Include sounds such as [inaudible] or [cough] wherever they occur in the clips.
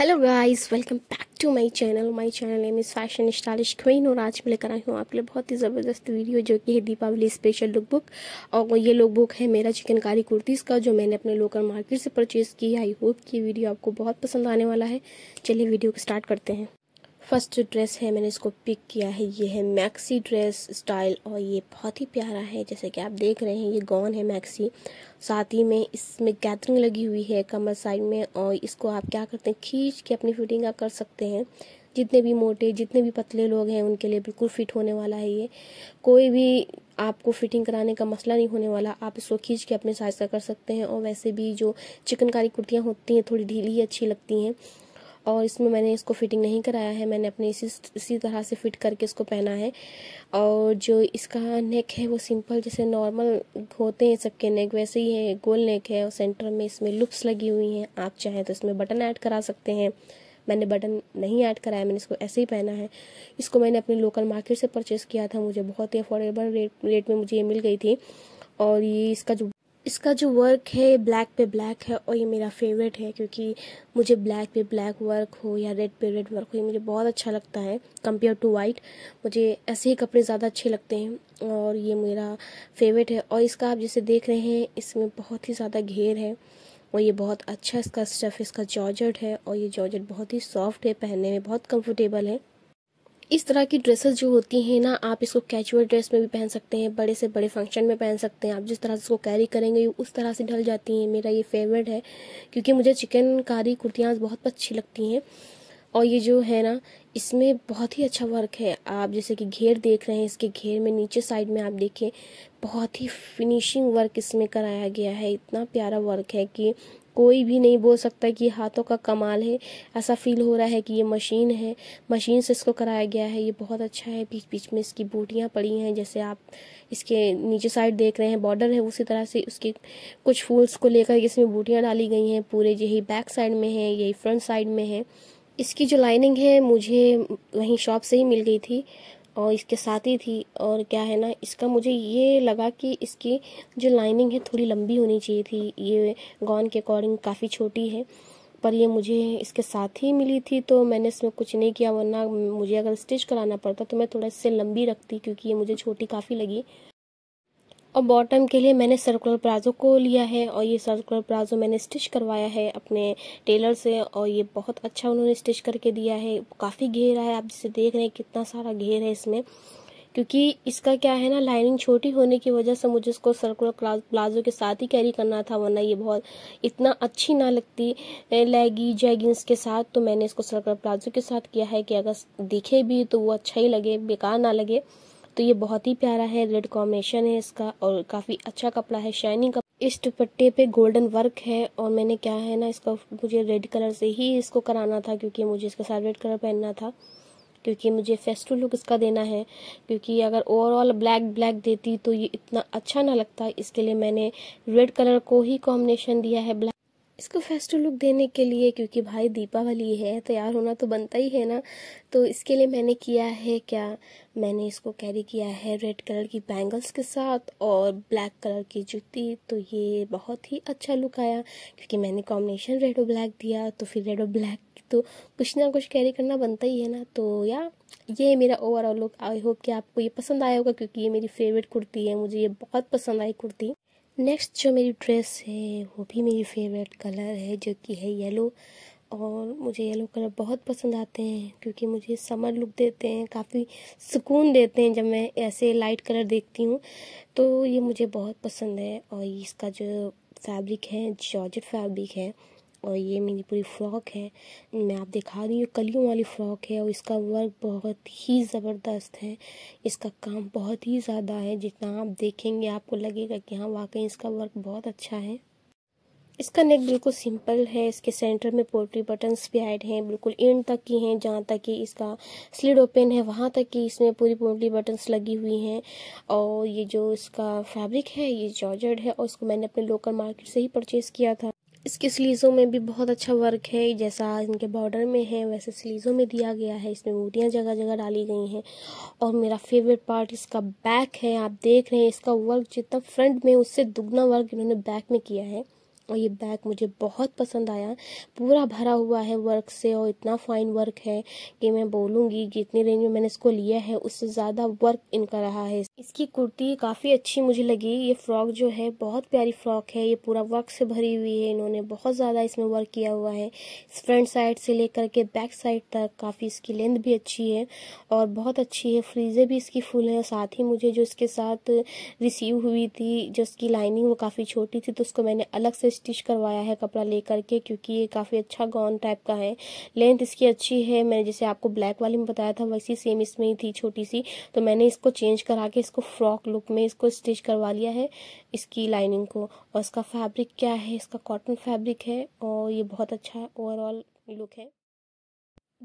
hello guys welcome back to my channel my channel name is fashion stylish queen और आज मैं लेकर आई हूँ आपके लिए बहुत ही ज़बरदस्त वीडियो जो कि है दीपावली स्पेशल लुक बुक और ये लुक बुक है मेरा चिकनकारी कुर्तीज़ का जो मैंने अपने लोकल मार्केट से परचेज़ की आई होप कि वीडियो आपको बहुत पसंद आने वाला है चलिए वीडियो को स्टार्ट करते हैं फर्स्ट जो ड्रेस है मैंने इसको पिक किया है ये है मैक्सी ड्रेस स्टाइल और ये बहुत ही प्यारा है जैसे कि आप देख रहे हैं ये गॉन है मैक्सी साथ ही में इसमें गैदरिंग लगी हुई है कमर साइड में और इसको आप क्या करते हैं खींच के अपनी फिटिंग आप कर सकते हैं जितने भी मोटे जितने भी पतले लोग हैं उनके लिए बिल्कुल फिट होने वाला है ये कोई भी आपको फिटिंग कराने का मसला नहीं होने वाला आप इसको खींच के अपने साइज का कर सकते हैं और वैसे भी जो चिकनकारी कुर्तियाँ होती हैं थोड़ी ढीली अच्छी लगती हैं और इसमें मैंने इसको फिटिंग नहीं कराया है मैंने अपने इसी इसी तरह से फिट करके इसको पहना है और जो इसका नेक है वो सिंपल जैसे नॉर्मल होते हैं सबके नेक वैसे ही है गोल नेक है और सेंटर में इसमें लुप्स लगी हुई हैं आप चाहें तो इसमें बटन ऐड करा सकते हैं मैंने बटन नहीं ऐड कराया मैंने इसको ऐसे ही पहना है इसको मैंने अपने लोकल मार्केट से परचेस किया था मुझे बहुत ही अफोर्डेबल रेट रेट में मुझे ये मिल गई थी और ये इसका जो इसका जो वर्क है ब्लैक पे ब्लैक है और ये मेरा फेवरेट है क्योंकि मुझे ब्लैक पे ब्लैक वर्क हो या रेड पे रेड वर्क हो ये मुझे बहुत अच्छा लगता है कंपेयर टू वाइट मुझे ऐसे ही कपड़े ज़्यादा अच्छे लगते हैं और ये मेरा फेवरेट है और इसका आप जैसे देख रहे हैं इसमें बहुत ही ज़्यादा घेर है और ये बहुत अच्छा इसका स्टफ़ इसका जॉर्जट है और ये जॉर्जट बहुत ही सॉफ्ट है पहनने में बहुत कम्फर्टेबल है इस तरह की ड्रेसेस जो होती हैं ना आप इसको कैजुअल ड्रेस में भी पहन सकते हैं बड़े से बड़े फंक्शन में पहन सकते हैं आप जिस तरह से इसको कैरी करेंगे उस तरह से ढल जाती हैं मेरा ये फेवरेट है क्योंकि मुझे चिकनकारी कुर्तियाँ बहुत अच्छी लगती हैं और ये जो है ना इसमें बहुत ही अच्छा वर्क है आप जैसे कि घेर देख रहे हैं इसके घेर में नीचे साइड में आप देखिए बहुत ही फिनिशिंग वर्क इसमें कराया गया है इतना प्यारा वर्क है कि कोई भी नहीं बोल सकता कि हाथों का कमाल है ऐसा फील हो रहा है कि ये मशीन है मशीन से इसको कराया गया है ये बहुत अच्छा है बीच बीच में इसकी बूटियाँ पड़ी हैं जैसे आप इसके नीचे साइड देख रहे हैं बॉर्डर है उसी तरह से उसके कुछ फूल्स को लेकर इसमें बूटियाँ डाली गई हैं पूरे यही बैक साइड में है यही फ्रंट साइड में है इसकी जो लाइनिंग है मुझे वहीं शॉप से ही मिल गई थी और इसके साथ ही थी और क्या है ना इसका मुझे ये लगा कि इसकी जो लाइनिंग है थोड़ी लंबी होनी चाहिए थी ये गॉन के अकॉर्डिंग काफ़ी छोटी है पर ये मुझे इसके साथ ही मिली थी तो मैंने इसमें कुछ नहीं किया वरना मुझे अगर स्टिच कराना पड़ता तो मैं थोड़ा इससे लंबी रखती क्योंकि ये मुझे छोटी काफ़ी लगी और बॉटम के लिए मैंने सर्कुलर प्लाजो को लिया है और ये सर्कुलर प्लाजो मैंने स्टिच करवाया है अपने टेलर से और ये बहुत अच्छा उन्होंने स्टिच करके दिया है काफ़ी घेरा है आप जिसे देख रहे हैं कितना सारा घेर है इसमें क्योंकि इसका क्या है ना लाइनिंग छोटी होने की वजह से मुझे इसको सर्कुलर प्लाजो के साथ ही कैरी करना था वरना ये बहुत इतना अच्छी ना लगती लेगी जैगिंग्स के साथ तो मैंने इसको सर्कुलर प्लाजो के साथ किया है कि अगर दिखे भी तो वो अच्छा ही लगे बेकार ना लगे तो ये बहुत ही प्यारा है रेड कॉम्बिनेशन है इसका और काफ़ी अच्छा कपड़ा है शाइनिंग कपड़ा इस दुपट्टे पे गोल्डन वर्क है और मैंने क्या है ना इसका मुझे रेड कलर से ही इसको कराना था क्योंकि मुझे इसका साथ रेड कलर पहनना था क्योंकि मुझे फेस्टिव लुक इसका देना है क्योंकि अगर ओवरऑल ब्लैक ब्लैक देती तो ये इतना अच्छा ना लगता इसके लिए मैंने रेड कलर को ही कॉम्बिनेशन दिया है ब्लैक इसको फेस्टिव लुक देने के लिए क्योंकि भाई दीपावली है तैयार होना तो बनता ही है ना तो इसके लिए मैंने किया है क्या मैंने इसको कैरी किया है रेड कलर की बैंगल्स के साथ और ब्लैक कलर की जूती तो ये बहुत ही अच्छा लुक आया क्योंकि मैंने कॉम्बिनेशन रेड और ब्लैक दिया तो फिर रेड और ब्लैक तो कुछ ना कुछ कैरी करना बनता ही है ना तो या ये मेरा ओवरऑल लुक आई होप कि आपको ये पसंद आया होगा क्योंकि ये मेरी फेवरेट कुर्ती है मुझे ये बहुत पसंद आई कुर्ती नेक्स्ट जो मेरी ड्रेस है वो भी मेरी फेवरेट कलर है जो कि है येलो और मुझे येलो कलर बहुत पसंद आते हैं क्योंकि मुझे समर लुक देते हैं काफ़ी सुकून देते हैं जब मैं ऐसे लाइट कलर देखती हूँ तो ये मुझे बहुत पसंद है और इसका जो फैब्रिक है जॉर्ज फैब्रिक है और ये मेरी पूरी फ़्रॉक है मैं आप दिखा रही हूँ कलियों वाली फ़्रॉक है और इसका वर्क बहुत ही ज़बरदस्त है इसका काम बहुत ही ज़्यादा है जितना आप देखेंगे आपको लगेगा कि हाँ वाकई इसका वर्क बहुत अच्छा है इसका नेक बिल्कुल सिंपल है इसके सेंटर में पोल्ट्री बटन्स भी ऐड हैं बिल्कुल एंड तक की हैं जहाँ तक कि इसका स्लिड ओपन है वहाँ तक कि इसमें पूरी पोल्ट्री बटन्स लगी हुई हैं और ये जो इसका फैब्रिक है ये जॉर्जर्ड है और इसको मैंने अपने लोकल मार्केट से ही परचेज़ किया था इसके स्लीज़ों में भी बहुत अच्छा वर्क है जैसा इनके बॉर्डर में है वैसे स्लीज़ों में दिया गया है इसमें बूटियाँ जगह जगह डाली गई हैं और मेरा फेवरेट पार्ट इसका बैक है आप देख रहे हैं इसका वर्क जितना फ्रंट में उससे दुगना वर्क इन्होंने बैक में किया है और ये बैग मुझे बहुत पसंद आया पूरा भरा हुआ है वर्क से और इतना फाइन वर्क है कि मैं बोलूँगी कि इतनी रेंज में मैंने इसको लिया है उससे ज़्यादा वर्क इनका रहा है इसकी कुर्ती काफ़ी अच्छी मुझे लगी ये फ्रॉक जो है बहुत प्यारी फ्रॉक है ये पूरा वर्क से भरी हुई है इन्होंने बहुत ज़्यादा इसमें वर्क किया हुआ है फ्रंट साइड से लेकर के बैक साइड तक काफ़ी इसकी लेंथ भी अच्छी है और बहुत अच्छी है फ्रीज़े भी इसकी फुल है साथ ही मुझे जो इसके साथ रिसीव हुई थी जो इसकी लाइनिंग वो काफ़ी छोटी थी तो उसको मैंने अलग से स्टिच करवाया है कपड़ा लेकर के क्योंकि ये काफ़ी अच्छा गाउन टाइप का है लेंथ इसकी अच्छी है मैंने जैसे आपको ब्लैक वाले में बताया था वैसी सेम इसमें ही थी छोटी सी तो मैंने इसको चेंज करा के इसको फ्रॉक लुक में इसको स्टिच करवा लिया है इसकी लाइनिंग को और इसका फैब्रिक क्या है इसका कॉटन फैब्रिक है और ये बहुत अच्छा ओवरऑल लुक है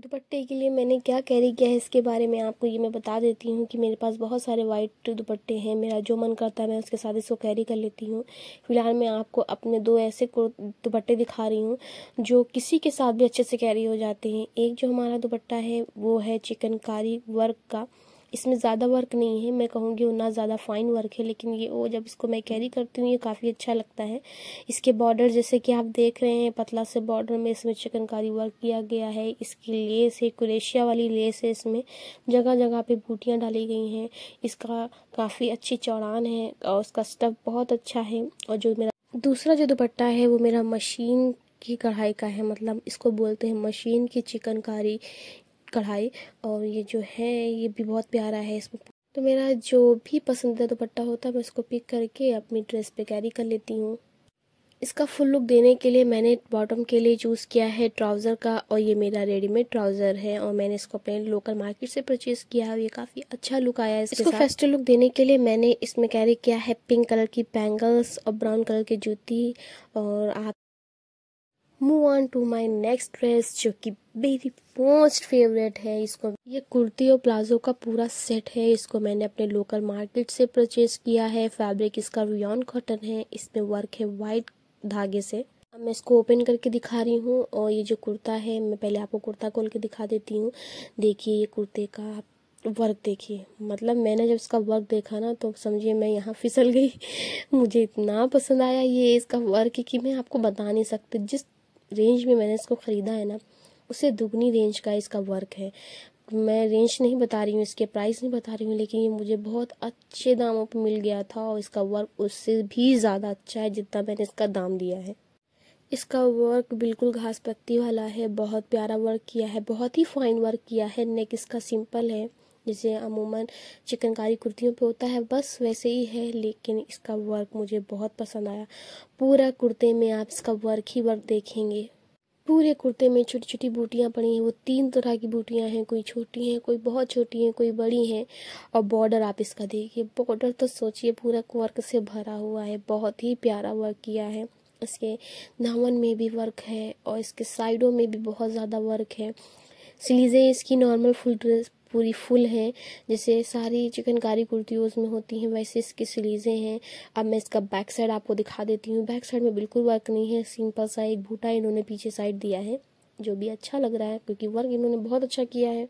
दुपट्टे के लिए मैंने क्या कैरी किया है इसके बारे में आपको ये मैं बता देती हूँ कि मेरे पास बहुत सारे वाइट दुपट्टे हैं मेरा जो मन करता है मैं उसके साथ इसको कैरी कर लेती हूँ फिलहाल मैं आपको अपने दो ऐसे दुपट्टे दिखा रही हूँ जो किसी के साथ भी अच्छे से कैरी हो जाते हैं एक जो हमारा दुपट्टा है वो है चिकनकारी वर्क का इसमें ज़्यादा वर्क नहीं है मैं कहूँगी ना ज़्यादा फाइन वर्क है लेकिन ये वो जब इसको मैं कैरी करती हूँ ये काफ़ी अच्छा लगता है इसके बॉर्डर जैसे कि आप देख रहे हैं पतला से बॉर्डर में इसमें चिकनकारी वर्क किया गया है इसकी लेस है कुरेशिया वाली लेस है इसमें जगह जगह पे बूटियाँ डाली गई हैं इसका काफ़ी अच्छी चौड़ान है और उसका स्टफ बहुत अच्छा है और जो मेरा दूसरा जो दुपट्टा है वो मेरा मशीन की कढ़ाई का है मतलब इसको बोलते हैं मशीन की चिकनकारी कढ़ाई और ये जो है ये भी बहुत प्यारा है इसमें तो मेरा जो भी पसंदीदा दुपट्टा होता है मैं उसको पिक करके अपनी ड्रेस पे कैरी कर लेती हूँ इसका फुल लुक देने के लिए मैंने बॉटम के लिए चूज़ किया है ट्राउज़र का और ये मेरा रेडीमेड ट्राउज़र है और मैंने इसको अपने लोकल मार्केट से परचेज़ किया है ये काफ़ी अच्छा लुक आया है इसको फेस्टिव लुक देने के लिए मैंने इसमें कैरी किया है पिंक कलर की बैंगल्स और ब्राउन कलर की जूती और आप move on to my next dress जो कि मेरी मोस्ट फेवरेट है इसको ये कुर्ती और प्लाजो का पूरा सेट है इसको मैंने अपने लोकल मार्केट से परचेज किया है फैब्रिक इसका रियॉन कॉटन है इसमें वर्क है वाइट धागे से अब मैं इसको ओपन करके दिखा रही हूँ और ये जो कुर्ता है मैं पहले आपको कुर्ता खोल के दिखा देती हूँ देखिए ये कुर्ते का आप वर्क देखिए मतलब मैंने जब इसका वर्क देखा ना तो समझिए मैं यहाँ फिसल गई [laughs] मुझे इतना पसंद आया ये इसका वर्क कि मैं आपको बता नहीं सकती जिस रेंज में मैंने इसको ख़रीदा है ना उससे दुगनी रेंज का इसका वर्क है मैं रेंज नहीं बता रही हूँ इसके प्राइस नहीं बता रही हूँ लेकिन ये मुझे बहुत अच्छे दामों पर मिल गया था और इसका वर्क उससे भी ज़्यादा अच्छा है जितना मैंने इसका दाम दिया है इसका वर्क बिल्कुल घास पत्ती वाला है बहुत प्यारा वर्क किया है बहुत ही फाइन वर्क किया है नेक इसका सिंपल है जैसे अमूमन चिकनकारी कुर्तियों पे होता है बस वैसे ही है लेकिन इसका वर्क मुझे बहुत पसंद आया पूरा कुर्ते में आप इसका वर्क ही वर्क देखेंगे पूरे कुर्ते में छोटी छोटी बूटियाँ पड़ी हैं वो तीन तरह की बूटियाँ हैं कोई छोटी हैं कोई बहुत छोटी हैं कोई बड़ी हैं और बॉर्डर आप इसका देखिए बॉर्डर तो सोचिए पूरा वर्क से भरा हुआ है बहुत ही प्यारा वर्क किया है इसके नावन में भी वर्क है और इसके साइडों में भी बहुत ज़्यादा वर्क है स्लीजें इसकी नॉर्मल फुल ड्रेस पूरी फुल है जैसे सारी चिकनकारी कुर्ती उसमें होती हैं वैसे इसकी सिलीज़ें हैं अब मैं इसका बैक साइड आपको दिखा देती हूँ बैक साइड में बिल्कुल वर्क नहीं है सिंपल सा एक बूटा इन्होंने पीछे साइड दिया है जो भी अच्छा लग रहा है क्योंकि वर्क इन्होंने बहुत अच्छा किया है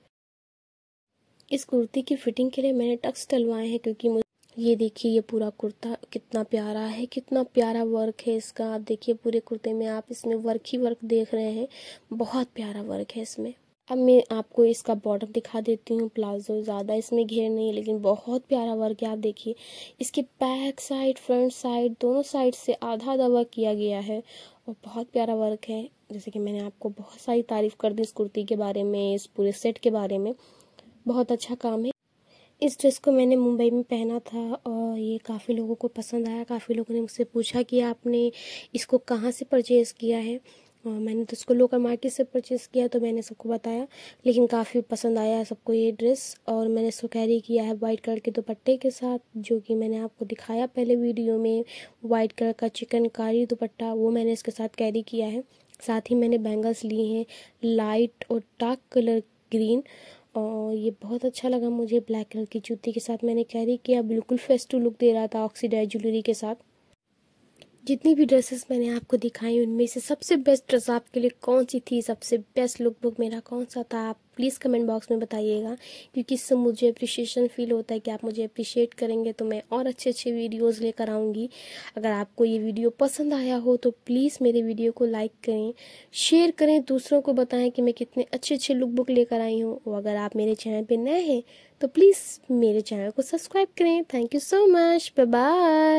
इस कुर्ती की फिटिंग के लिए मैंने टक्स डलवाए हैं क्योंकि ये देखिए ये पूरा कुर्ता कितना प्यारा है कितना प्यारा वर्क है इसका आप देखिए पूरे कुर्ते में आप इसमें वर्क ही वर्क देख रहे हैं बहुत प्यारा वर्क है इसमें अब मैं आपको इसका बॉर्डर दिखा देती हूँ प्लाजो ज़्यादा इसमें घेर नहीं है लेकिन बहुत प्यारा वर्क है आप देखिए इसके बैक साइड फ्रंट साइड दोनों साइड से आधा आधा वर्क किया गया है और बहुत प्यारा वर्क है जैसे कि मैंने आपको बहुत सारी तारीफ़ कर दी इस कुर्ती के बारे में इस पूरे सेट के बारे में बहुत अच्छा काम है इस ड्रेस को मैंने मुंबई में पहना था और ये काफ़ी लोगों को पसंद आया काफ़ी लोगों ने मुझसे पूछा कि आपने इसको कहाँ से परचेज़ किया है मैंने तो इसको लोकल मार्केट से परचेज़ किया तो मैंने सबको बताया लेकिन काफ़ी पसंद आया है सबको ये ड्रेस और मैंने इसको कैरी किया है वाइट कलर के दुपट्टे के साथ जो कि मैंने आपको दिखाया पहले वीडियो में वाइट कलर का चिकनकारी दुपट्टा वो मैंने इसके साथ कैरी किया है साथ ही मैंने बैंगल्स लिए हैं लाइट और डार्क कलर ग्रीन और ये बहुत अच्छा लगा मुझे ब्लैक कलर की जूती के साथ मैंने कैरी किया बिल्कुल फेस्टिव लुक दे रहा था ऑक्सीडाइज ज्वेलरी के साथ जितनी भी ड्रेसेस मैंने आपको दिखाई उनमें से सबसे बेस्ट ड्रेस आपके लिए कौन सी थी सबसे बेस्ट लुक बुक मेरा कौन सा था आप प्लीज़ कमेंट बॉक्स में बताइएगा क्योंकि इससे मुझे अप्रिशिएशन फील होता है कि आप मुझे अप्रिशिएट करेंगे तो मैं और अच्छे अच्छे वीडियोज़ लेकर आऊँगी अगर आपको ये वीडियो पसंद आया हो तो प्लीज़ मेरे वीडियो को लाइक करें शेयर करें दूसरों को बताएं कि मैं कितने अच्छे अच्छे लुक बुक लेकर आई हूँ और अगर आप मेरे चैनल पर नए हैं तो प्लीज़ मेरे चैनल को सब्सक्राइब करें thank you so much bye